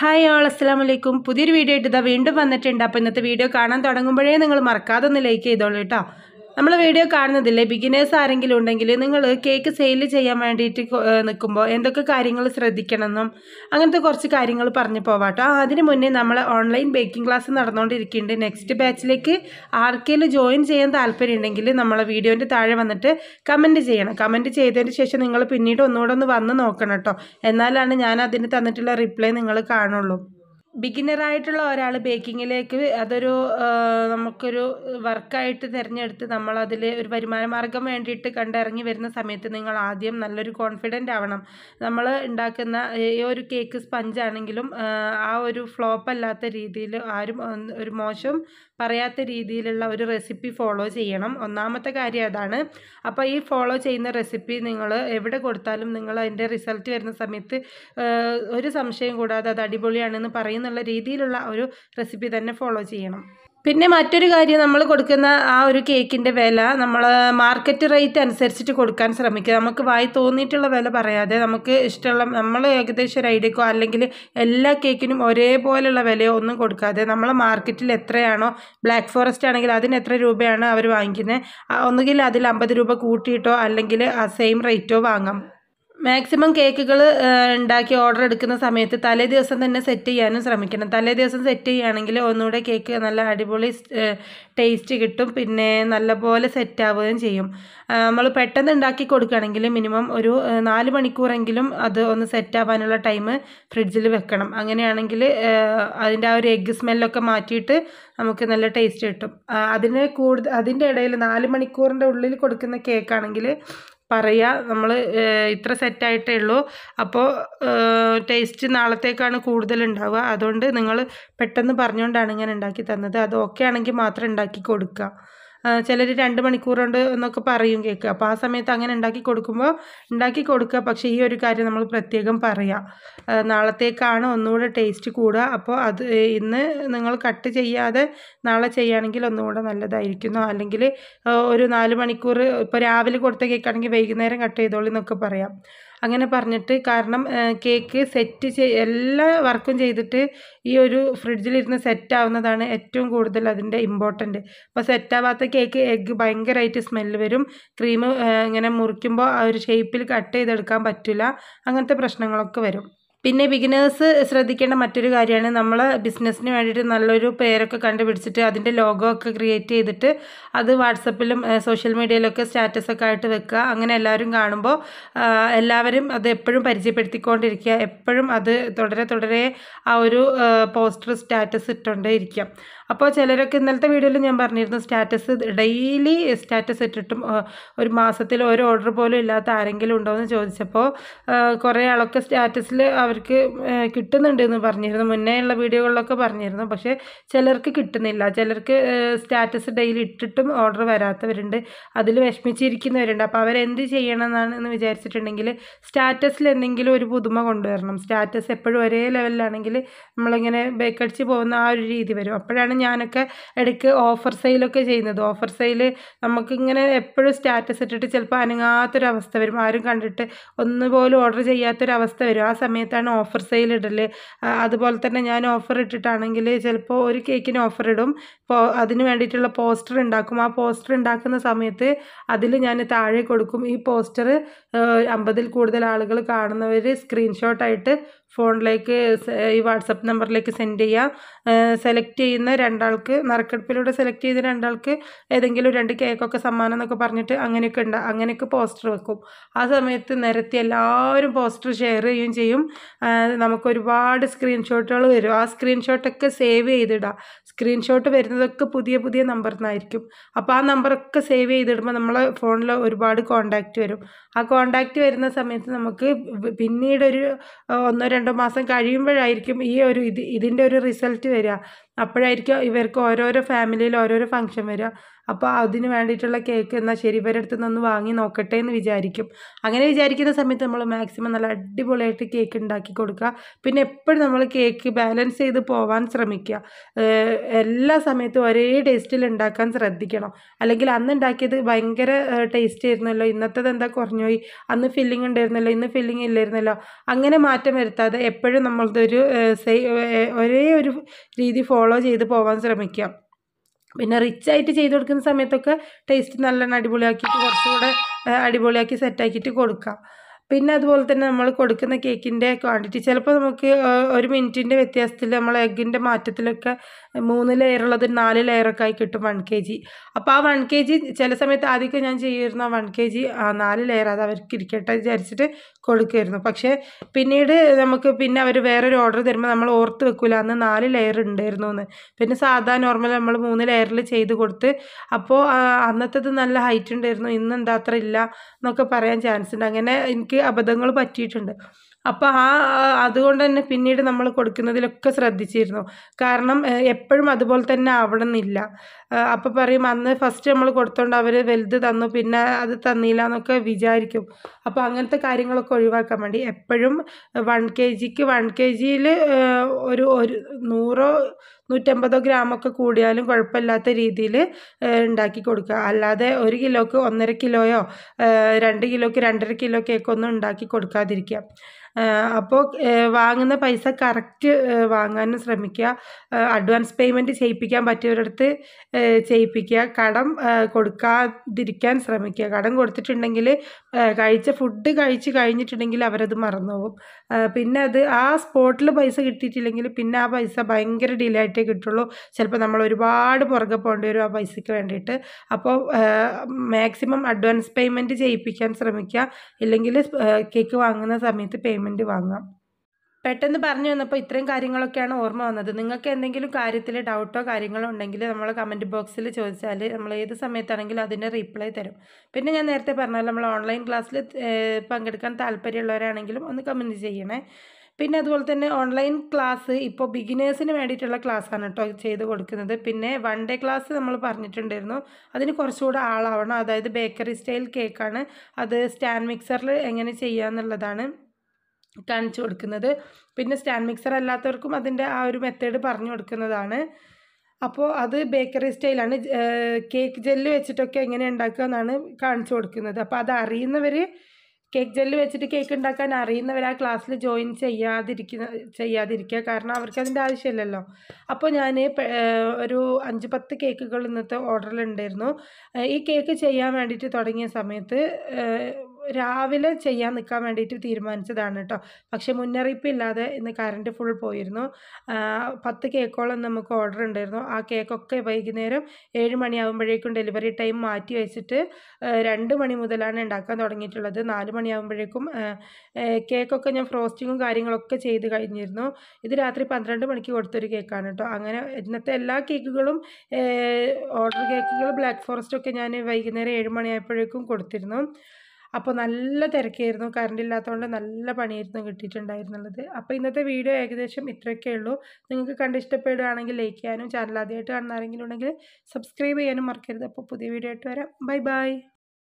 hi ആൾ അസ്സാം വലൈക്കും പുതിയൊരു വീഡിയോ ആയിട്ട് ഇതാ വീണ്ടും വന്നിട്ടുണ്ട് അപ്പോൾ ഇന്നത്തെ വീഡിയോ കാണാൻ തുടങ്ങുമ്പോഴേ നിങ്ങൾ മറക്കാതെ ഒന്ന് ലൈക്ക് ചെയ്തോളൂ കേട്ടോ നമ്മൾ വീഡിയോ കാണുന്നതില്ലേ ബിഗിനേഴ്സ് ആരെങ്കിലും ഉണ്ടെങ്കിൽ നിങ്ങൾ കേക്ക് സെയിൽ ചെയ്യാൻ വേണ്ടിയിട്ട് നിൽക്കുമ്പോൾ എന്തൊക്കെ കാര്യങ്ങൾ ശ്രദ്ധിക്കണമെന്നും അങ്ങനത്തെ കുറച്ച് കാര്യങ്ങൾ പറഞ്ഞു പോവാട്ടോ അതിന് മുന്നേ നമ്മൾ ഓൺലൈൻ ബേക്കിംഗ് ക്ലാസ് നടന്നുകൊണ്ടിരിക്കുന്നുണ്ട് നെക്സ്റ്റ് ബാച്ചിലേക്ക് ആർക്കെങ്കിലും ജോയിൻ ചെയ്യാൻ താല്പര്യം ഉണ്ടെങ്കിൽ നമ്മൾ വീഡിയോൻ്റെ താഴെ വന്നിട്ട് കമൻറ്റ് ചെയ്യണം കമൻറ്റ് ചെയ്തതിന് ശേഷം നിങ്ങൾ പിന്നീട് ഒന്നുകൂടെ ഒന്ന് വന്ന് നോക്കണം കേട്ടോ എന്നാലാണ് ഞാൻ അതിന് തന്നിട്ടുള്ള റിപ്ലൈ നിങ്ങൾ കാണുള്ളൂ ബിഗിനറായിട്ടുള്ള ഒരാൾ ബേക്കിങ്ങിലേക്ക് അതൊരു നമുക്കൊരു വർക്കായിട്ട് തിരഞ്ഞെടുത്ത് നമ്മളതിൽ ഒരു വരുമാന മാർഗം വേണ്ടിയിട്ട് കണ്ടിറങ്ങി വരുന്ന സമയത്ത് നിങ്ങൾ ആദ്യം നല്ലൊരു കോൺഫിഡൻ്റ് ആവണം നമ്മൾ ഉണ്ടാക്കുന്ന ഈ ഒരു കേക്ക് സ്പഞ്ച് ആണെങ്കിലും ആ ഒരു ഫ്ലോപ്പ് അല്ലാത്ത രീതിയിൽ ആരും ഒരു മോശം പറയാത്ത രീതിയിലുള്ള ഒരു റെസിപ്പി ഫോളോ ചെയ്യണം ഒന്നാമത്തെ കാര്യം അതാണ് അപ്പോൾ ഈ ഫോളോ ചെയ്യുന്ന റെസിപ്പി നിങ്ങൾ എവിടെ കൊടുത്താലും നിങ്ങൾ അതിൻ്റെ റിസൾട്ട് വരുന്ന സമയത്ത് ഒരു സംശയം കൂടാതെ അത് അടിപൊളിയാണെന്ന് പറയുന്ന എന്നുള്ള രീതിയിലുള്ള ഒരു റെസിപ്പി തന്നെ ഫോളോ ചെയ്യണം പിന്നെ മറ്റൊരു കാര്യം നമ്മൾ കൊടുക്കുന്ന ആ ഒരു കേക്കിൻ്റെ വില നമ്മൾ മാർക്കറ്റ് റേറ്റ് അനുസരിച്ചിട്ട് കൊടുക്കാൻ ശ്രമിക്കുക നമുക്ക് വായി തോന്നിയിട്ടുള്ള വില പറയാതെ നമുക്ക് ഇഷ്ടമുള്ള നമ്മൾ ഏകദേശം ഒരു ഐഡിയക്കോ അല്ലെങ്കിൽ എല്ലാ കേക്കിനും ഒരേപോലെയുള്ള വിലയോ ഒന്നും കൊടുക്കാതെ നമ്മൾ മാർക്കറ്റിൽ എത്രയാണോ ബ്ലാക്ക് ഫോറസ്റ്റ് ആണെങ്കിൽ അതിന് എത്ര രൂപയാണ് അവർ വാങ്ങിക്കുന്നത് ഒന്നുകിൽ അതിൽ അമ്പത് രൂപ കൂട്ടിയിട്ടോ അല്ലെങ്കിൽ ആ സെയിം റേറ്റോ വാങ്ങാം മാക്സിമം കേക്കുകൾ ഉണ്ടാക്കി ഓർഡർ എടുക്കുന്ന സമയത്ത് തലേ ദിവസം തന്നെ സെറ്റ് ചെയ്യാനും ശ്രമിക്കണം തലേ ദിവസം സെറ്റ് ചെയ്യുകയാണെങ്കിൽ ഒന്നുകൂടെ കേക്ക് നല്ല അടിപൊളി ടേസ്റ്റ് കിട്ടും പിന്നെ നല്ലപോലെ സെറ്റ് ആവുകയും ചെയ്യും നമ്മൾ പെട്ടെന്ന് ഉണ്ടാക്കി കൊടുക്കുകയാണെങ്കിൽ മിനിമം ഒരു നാല് മണിക്കൂറെങ്കിലും അത് ഒന്ന് സെറ്റ് ആവാനുള്ള ടൈം ഫ്രിഡ്ജിൽ വെക്കണം അങ്ങനെയാണെങ്കിൽ അതിൻ്റെ ആ ഒരു എഗ്ഗ് സ്മെല്ലൊക്കെ മാറ്റിയിട്ട് നമുക്ക് നല്ല ടേസ്റ്റ് കിട്ടും അതിന് കൂടുതൽ അതിൻ്റെ ഇടയിൽ നാല് മണിക്കൂറിൻ്റെ ഉള്ളിൽ കൊടുക്കുന്ന കേക്കാണെങ്കിൽ പറയുക നമ്മൾ ഇത്ര സെറ്റായിട്ടേ ഉള്ളൂ അപ്പോൾ ടേസ്റ്റ് നാളത്തേക്കാണ് കൂടുതലുണ്ടാവുക അതുകൊണ്ട് നിങ്ങൾ പെട്ടെന്ന് പറഞ്ഞുകൊണ്ടാണ് ഇങ്ങനെ ഉണ്ടാക്കി തന്നത് അത് ഓക്കെ ആണെങ്കിൽ മാത്രം ഉണ്ടാക്കി കൊടുക്കുക ചിലർ രണ്ട് മണിക്കൂർ എന്നൊക്കെ പറയും കേക്ക് അപ്പോൾ ആ സമയത്ത് അങ്ങനെ ഉണ്ടാക്കി കൊടുക്കുമ്പോൾ ഉണ്ടാക്കി കൊടുക്കുക പക്ഷേ ഈ ഒരു കാര്യം നമ്മൾ പ്രത്യേകം പറയാം നാളത്തേക്കാണ് ഒന്നുകൂടെ ടേസ്റ്റ് കൂടുക അപ്പോൾ അത് ഇന്ന് നിങ്ങൾ കട്ട് ചെയ്യാതെ നാളെ ചെയ്യുകയാണെങ്കിൽ ഒന്നുകൂടെ നല്ലതായിരിക്കും അല്ലെങ്കിൽ ഒരു നാല് മണിക്കൂർ ഇപ്പോൾ രാവിലെ കൊടുത്ത കേക്കാണെങ്കിൽ വൈകുന്നേരം കട്ട് ചെയ്തോളി എന്നൊക്കെ പറയാം അങ്ങനെ പറഞ്ഞിട്ട് കാരണം കേക്ക് സെറ്റ് എല്ലാ വർക്കും ചെയ്തിട്ട് ഈ ഒരു ഫ്രിഡ്ജിലിരുന്ന് സെറ്റ് ആവുന്നതാണ് ഏറ്റവും കൂടുതൽ അതിൻ്റെ ഇമ്പോർട്ടൻറ്റ് അപ്പോൾ സെറ്റാവാത്ത കേക്ക് എഗ്ഗ് ഭയങ്കരമായിട്ട് സ്മെല്ല് വരും ക്രീം ഇങ്ങനെ മുറിക്കുമ്പോൾ ആ ഒരു ഷേപ്പിൽ കട്ട് ചെയ്തെടുക്കാൻ പറ്റില്ല അങ്ങനത്തെ പ്രശ്നങ്ങളൊക്കെ വരും പിന്നെ ബിഗിനേഴ്സ് ശ്രദ്ധിക്കേണ്ട മറ്റൊരു കാര്യമാണ് നമ്മൾ ബിസിനസ്സിന് വേണ്ടിയിട്ട് നല്ലൊരു പേരൊക്കെ കണ്ടുപിടിച്ചിട്ട് അതിൻ്റെ ലോഗോ ഒക്കെ ക്രിയേറ്റ് ചെയ്തിട്ട് അത് വാട്സപ്പിലും സോഷ്യൽ മീഡിയയിലൊക്കെ സ്റ്റാറ്റസൊക്കെ ആയിട്ട് വെക്കുക അങ്ങനെ എല്ലാവരും കാണുമ്പോൾ എല്ലാവരും അത് എപ്പോഴും പരിചയപ്പെടുത്തിക്കൊണ്ടിരിക്കുക എപ്പോഴും അത് തുടരെ തുടരെ ആ ഒരു പോസ്റ്റർ സ്റ്റാറ്റസ് ഇട്ടുകൊണ്ടേ ഇരിക്കുക അപ്പോൾ ചിലരൊക്കെ ഇന്നലത്തെ വീഡിയോയിൽ ഞാൻ പറഞ്ഞിരുന്നു സ്റ്റാറ്റസ് ഡെയിലി സ്റ്റാറ്റസ് ഇട്ടിട്ടും ഒരു മാസത്തിൽ ഒരു ഓർഡർ പോലും ഇല്ലാത്ത ആരെങ്കിലും ഉണ്ടോ എന്ന് ചോദിച്ചപ്പോൾ കുറേ ആളൊക്കെ സ്റ്റാറ്റസിൽ അവർക്ക് കിട്ടുന്നുണ്ട് എന്ന് പറഞ്ഞിരുന്നു മുന്നേ ഉള്ള വീഡിയോകളിലൊക്കെ പറഞ്ഞിരുന്നു പക്ഷേ ചിലർക്ക് കിട്ടുന്നില്ല ചിലർക്ക് സ്റ്റാറ്റസ് ഡെയിലി ഇട്ടിട്ടും ഓർഡർ വരാത്തവരുണ്ട് അതിൽ വിഷമിച്ചിരിക്കുന്നവരുണ്ട് അപ്പോൾ അവരെന്ത് ചെയ്യണം എന്നാണ് എന്ന് വിചാരിച്ചിട്ടുണ്ടെങ്കിൽ സ്റ്റാറ്റസിൽ എന്തെങ്കിലും ഒരു പുതുമ കൊണ്ടുവരണം സ്റ്റാറ്റസ് എപ്പോഴും ഒരേ ലെവലിലാണെങ്കിൽ നമ്മളിങ്ങനെ ബേക്കടിച്ച് പോകുന്ന ആ ഒരു രീതി വരും അപ്പോഴാണ് ഞാനൊക്കെ ഇടയ്ക്ക് ഓഫർ സെയിലൊക്കെ ചെയ്യുന്നത് ഓഫർ സെയിൽ നമുക്കിങ്ങനെ എപ്പോഴും സ്റ്റാറ്റസ് ഇട്ടിട്ട് ചിലപ്പോൾ അനങ്ങാത്തൊരവസ്ഥ വരും ആരും കണ്ടിട്ട് ഒന്നുപോലും ഓർഡർ ചെയ്യാത്തൊരവസ്ഥ വരും ആ സമയത്താണ് ഓഫർ സെയിൽ ഇടൽ അതുപോലെ തന്നെ ഞാൻ ഓഫർ ഇട്ടിട്ടാണെങ്കിൽ ചിലപ്പോൾ ഒരു കേക്കിന് ഓഫർ ഇടും ഇപ്പോൾ അതിന് വേണ്ടിയിട്ടുള്ള പോസ്റ്റർ ഉണ്ടാക്കും ആ പോസ്റ്റർ ഉണ്ടാക്കുന്ന സമയത്ത് അതിൽ ഞാൻ താഴെ കൊടുക്കും ഈ പോസ്റ്റർ അമ്പതിൽ കൂടുതൽ ആളുകൾ കാണുന്നവർ സ്ക്രീൻഷോട്ടായിട്ട് ഫോണിലേക്ക് ഈ വാട്സപ്പ് നമ്പറിലേക്ക് സെൻഡ് ചെയ്യുക സെലക്ട് ചെയ്യുന്ന രണ്ടാൾക്ക് നറുക്കെടുപ്പിലൂടെ സെലക്ട് ചെയ്ത രണ്ടാൾക്ക് ഏതെങ്കിലും രണ്ട് കേക്കൊക്കെ സമ്മാനം എന്നൊക്കെ പറഞ്ഞിട്ട് അങ്ങനെയൊക്കെ ഉണ്ട് അങ്ങനെയൊക്കെ പോസ്റ്റർ വെക്കും ആ സമയത്ത് നിരത്തി എല്ലാവരും പോസ്റ്റർ ഷെയർ ചെയ്യുകയും ചെയ്യും നമുക്ക് ഒരുപാട് സ്ക്രീൻഷോട്ടുകൾ വരും ആ സ്ക്രീൻഷോട്ടൊക്കെ സേവ് ചെയ്തിടുക സ്ക്രീൻഷോട്ട് വരുന്നതൊക്കെ പുതിയ പുതിയ നമ്പറിൽ നിന്നായിരിക്കും അപ്പോൾ ആ നമ്പറൊക്കെ സേവ് ചെയ്തിടുമ്പോൾ നമ്മളെ ഫോണിൽ ഒരുപാട് കോണ്ടാക്റ്റ് വരും ആ കോണ്ടാക്റ്റ് വരുന്ന സമയത്ത് നമുക്ക് പിന്നീടൊരു ഒന്നോ രണ്ടു മാസം കഴിയുമ്പോഴായിരിക്കും ഈ ഒരു ഇത് ഇതിൻ്റെ ഒരു റിസൾട്ട് വരിക അപ്പോഴായിരിക്കും ഇവർക്ക് ഓരോരോ ഫാമിലിയിൽ ഓരോരോ ഫംഗ്ഷൻ വരിക അപ്പോൾ അതിന് വേണ്ടിയിട്ടുള്ള കേക്ക് എന്നാൽ ശരി ഇവരുടെ അടുത്ത് നിന്ന് വാങ്ങി നോക്കട്ടെ എന്ന് വിചാരിക്കും അങ്ങനെ വിചാരിക്കുന്ന സമയത്ത് നമ്മൾ മാക്സിമം നല്ല അടിപൊളിയായിട്ട് കേക്ക് ഉണ്ടാക്കി കൊടുക്കുക പിന്നെ എപ്പോഴും നമ്മൾ കേക്ക് ബാലൻസ് ചെയ്ത് പോവാൻ ശ്രമിക്കുക എല്ലാ സമയത്തും ഒരേ ടേസ്റ്റിൽ ഉണ്ടാക്കാൻ ശ്രദ്ധിക്കണം അല്ലെങ്കിൽ അന്ന് ഉണ്ടാക്കിയത് ഭയങ്കര ടേസ്റ്റ് ആയിരുന്നല്ലോ ഇന്നത്തത് എന്താ കുറഞ്ഞു പോയി അന്ന് ഫില്ലിംഗ് ഉണ്ടായിരുന്നല്ലോ ഇന്ന് ഫില്ലിംഗ് ഇല്ലായിരുന്നല്ലോ അങ്ങനെ മാറ്റം വരുത്താതെ എപ്പോഴും നമ്മളതൊരു സെയിം ഒരേ ഒരു രീതി ഫോളോ ഫോളോ ചെയ്ത് പോകാൻ ശ്രമിക്കാം പിന്നെ റിച്ച് ആയിട്ട് ചെയ്ത് കൊടുക്കുന്ന സമയത്തൊക്കെ ടേസ്റ്റ് നല്ല അടിപൊളിയാക്കിയിട്ട് കുറച്ചുകൂടെ അടിപൊളിയാക്കി സെറ്റാക്കിയിട്ട് കൊടുക്കാം പിന്നെ അതുപോലെ തന്നെ നമ്മൾ കൊടുക്കുന്ന കേക്കിൻ്റെ ക്വാണ്ടിറ്റി ചിലപ്പോൾ നമുക്ക് ഒരു മിനിറ്റിൻ്റെ വ്യത്യാസത്തിൽ നമ്മൾ എഗ്ഗിൻ്റെ മാറ്റത്തിലൊക്കെ മൂന്ന് ലെയർ ഉള്ളത് നാല് ലെയറൊക്കെ ആയി കിട്ടും വൺ കെ ജി അപ്പോൾ ആ വൺ കെ ജി ചില സമയത്ത് ആദ്യമൊക്കെ ഞാൻ ചെയ്യുന്ന വൺ കെ ജി നാല് ലെയർ അത് അവർക്ക് ഇരിക്കട്ടെ വിചാരിച്ചിട്ട് കൊടുക്കുമായിരുന്നു പക്ഷേ പിന്നീട് നമുക്ക് പിന്നെ അവർ വേറൊരു ഓർഡർ തരുമ്പോൾ നമ്മൾ ഓർത്ത് വെക്കില്ല അന്ന് നാല് ലെയർ ഉണ്ടായിരുന്നു എന്ന് പിന്നെ സാധാ നോർമൽ നമ്മൾ മൂന്ന് ലെയറിൽ ചെയ്ത് കൊടുത്ത് അപ്പോൾ അന്നത്തേത് നല്ല ഹൈറ്റ് ഉണ്ടായിരുന്നു ഇന്ന് എന്താ അത്ര ഇല്ല എന്നൊക്കെ പറയാൻ ചാൻസ് ഉണ്ട് അങ്ങനെ എനിക്ക് അബദ്ധങ്ങൾ പറ്റിയിട്ടുണ്ട് അപ്പോൾ ആ അതുകൊണ്ട് തന്നെ പിന്നീട് നമ്മൾ കൊടുക്കുന്നതിലൊക്കെ ശ്രദ്ധിച്ചിരുന്നു കാരണം എപ്പോഴും അതുപോലെ തന്നെ ആവണമെന്നില്ല അപ്പോൾ പറയും അന്ന് ഫസ്റ്റ് നമ്മൾ കൊടുത്തോണ്ട് അവർ വലുത് തന്നു പിന്നെ അത് തന്നില്ല എന്നൊക്കെ വിചാരിക്കും അപ്പോൾ അങ്ങനത്തെ കാര്യങ്ങളൊക്കെ ഒഴിവാക്കാൻ വേണ്ടി എപ്പോഴും വൺ കെ ജിക്ക് വൺ കെ ജിയിൽ ഒരു ഒരു നൂറോ നൂറ്റമ്പതോ ഗ്രാമൊക്കെ കൂടിയാലും കുഴപ്പമില്ലാത്ത രീതിയിൽ ഉണ്ടാക്കി കൊടുക്കുക അല്ലാതെ ഒരു കിലോക്ക് ഒന്നര കിലോയോ രണ്ട് കിലോക്ക് രണ്ടര കിലോ ഒന്നും ഉണ്ടാക്കി കൊടുക്കാതിരിക്കുക അപ്പോൾ വാങ്ങുന്ന പൈസ കറക്റ്റ് വാങ്ങാനും ശ്രമിക്കുക അഡ്വാൻസ് പേയ്മെൻറ്റ് ചെയ്യിപ്പിക്കാൻ പറ്റിയവരടുത്ത് ചെയ്യിപ്പിക്കുക കടം കൊടുക്കാതിരിക്കാൻ ശ്രമിക്കുക കടം കൊടുത്തിട്ടുണ്ടെങ്കിൽ കഴിച്ച ഫുഡ് കഴിച്ച് കഴിഞ്ഞിട്ടുണ്ടെങ്കിൽ അവരത് മറന്നുപോകും പിന്നെ അത് ആ സ്പോട്ടിൽ പൈസ കിട്ടിയിട്ടില്ലെങ്കിൽ പിന്നെ ആ പൈസ ഭയങ്കര ഡിലേ ആയിട്ടേ കിട്ടുള്ളൂ ചിലപ്പോൾ നമ്മൾ ഒരുപാട് പുറകെ പോകേണ്ടി വരും ആ പൈസയ്ക്ക് വേണ്ടിയിട്ട് അപ്പോൾ മാക്സിമം അഡ്വാൻസ് പേയ്മെൻറ്റ് ചെയ്യിപ്പിക്കാൻ ശ്രമിക്കുക ഇല്ലെങ്കിൽ കേക്ക് വാങ്ങുന്ന സമയത്ത് പേ പേയ്മെൻറ്റ് വാങ്ങാം പെട്ടെന്ന് പറഞ്ഞു വന്നപ്പോൾ ഇത്രയും കാര്യങ്ങളൊക്കെയാണ് ഓർമ്മ വന്നത് നിങ്ങൾക്ക് എന്തെങ്കിലും കാര്യത്തിൽ ഡൗട്ടോ കാര്യങ്ങളോ ഉണ്ടെങ്കിൽ നമ്മൾ കമൻറ്റ് ബോക്സിൽ ചോദിച്ചാൽ നമ്മൾ ഏത് സമയത്താണെങ്കിലും അതിൻ്റെ റീപ്ലൈ തരും പിന്നെ ഞാൻ നേരത്തെ പറഞ്ഞാൽ നമ്മൾ ഓൺലൈൻ ക്ലാസ്സിൽ പങ്കെടുക്കാൻ താല്പര്യമുള്ളവരാണെങ്കിലും ഒന്ന് കമൻറ്റ് ചെയ്യണേ പിന്നെ അതുപോലെ തന്നെ ഓൺലൈൻ ക്ലാസ് ഇപ്പോൾ ബിഗിനേഴ്സിന് വേണ്ടിയിട്ടുള്ള ക്ലാസ്സാണ് കേട്ടോ ചെയ്ത് കൊടുക്കുന്നത് പിന്നെ വൺ ഡേ ക്ലാസ് നമ്മൾ പറഞ്ഞിട്ടുണ്ടായിരുന്നു അതിന് കുറച്ചുകൂടെ ആളാവണം അതായത് ബേക്കറി സ്റ്റൈൽ കേക്കാണ് അത് സ്റ്റാൻഡ് മിക്സറിൽ എങ്ങനെ ചെയ്യുക എന്നുള്ളതാണ് കാണിച്ചു കൊടുക്കുന്നത് പിന്നെ സ്റ്റാൻഡ് മിക്സർ അല്ലാത്തവർക്കും അതിൻ്റെ ആ ഒരു മെത്തേഡ് പറഞ്ഞു കൊടുക്കുന്നതാണ് അപ്പോൾ അത് ബേക്കറി സ്റ്റൈലാണ് കേക്ക് ജെല്ല് വെച്ചിട്ടൊക്കെ എങ്ങനെ ഉണ്ടാക്കുക എന്നാണ് കാണിച്ചു കൊടുക്കുന്നത് അപ്പോൾ അത് അറിയുന്നവർ കേക്ക് ജെല്ല് വെച്ചിട്ട് കേക്ക് ഉണ്ടാക്കാൻ അറിയുന്നവർ ആ ക്ലാസ്സിൽ ജോയിൻ ചെയ്യാതിരിക്കുന്ന ചെയ്യാതിരിക്കുക കാരണം അവർക്ക് അതിൻ്റെ ആവശ്യമില്ലല്ലോ അപ്പോൾ ഞാൻ ഒരു അഞ്ച് പത്ത് കേക്കുകൾ ഇന്നത്തെ ഓർഡറിലുണ്ടായിരുന്നു ഈ കേക്ക് ചെയ്യാൻ വേണ്ടിയിട്ട് തുടങ്ങിയ സമയത്ത് രാവിലെ ചെയ്യാൻ നിൽക്കാൻ വേണ്ടിയിട്ട് തീരുമാനിച്ചതാണ് കേട്ടോ പക്ഷെ മുന്നറിയിപ്പില്ലാതെ ഇന്ന് കറണ്ട് ഫുൾ പോയിരുന്നു പത്ത് കേക്കോളം നമുക്ക് ഓർഡർ ഉണ്ടായിരുന്നു ആ കേക്കൊക്കെ വൈകുന്നേരം ഏഴ് മണിയാകുമ്പോഴേക്കും ഡെലിവറി ടൈം മാറ്റി വെച്ചിട്ട് രണ്ട് മണി മുതലാണ് ഉണ്ടാക്കാൻ തുടങ്ങിയിട്ടുള്ളത് നാല് മണിയാകുമ്പോഴേക്കും കേക്കൊക്കെ ഞാൻ ഫ്രോസ്റ്റിങ്ങും കാര്യങ്ങളൊക്കെ ചെയ്ത് കഴിഞ്ഞിരുന്നു ഇത് രാത്രി പന്ത്രണ്ട് മണിക്ക് കൊടുത്തൊരു കേക്കാണ് കേട്ടോ അങ്ങനെ ഇന്നത്തെ എല്ലാ കേക്കുകളും ഓർഡർ കേക്കുകൾ ബ്ലാക്ക് ഫോറസ്റ്റ് ഒക്കെ ഞാൻ വൈകുന്നേരം ഏഴ് മണിയായപ്പോഴേക്കും കൊടുത്തിരുന്നു അപ്പോൾ നല്ല തിരക്കായിരുന്നു കറണ്ട് ഇല്ലാത്തതുകൊണ്ട് നല്ല പണിയായിരുന്നു കിട്ടിയിട്ടുണ്ടായിരുന്നുള്ളത് അപ്പോൾ ഇന്നത്തെ വീഡിയോ ഏകദേശം ഇത്രയൊക്കെ ഉള്ളൂ നിങ്ങൾക്ക് കണ്ട് ഇഷ്ടപ്പെടുകയാണെങ്കിൽ ലൈക്ക് ചെയ്യാനും ചാനൽ ആദ്യമായിട്ട് കാണുന്ന ആരെങ്കിലും ഉണ്ടെങ്കിൽ സബ്സ്ക്രൈബ് ചെയ്യാനും മറക്കരുത് അപ്പോൾ പുതിയ വീഡിയോ ആയിട്ട് വരാം ബൈ ബൈ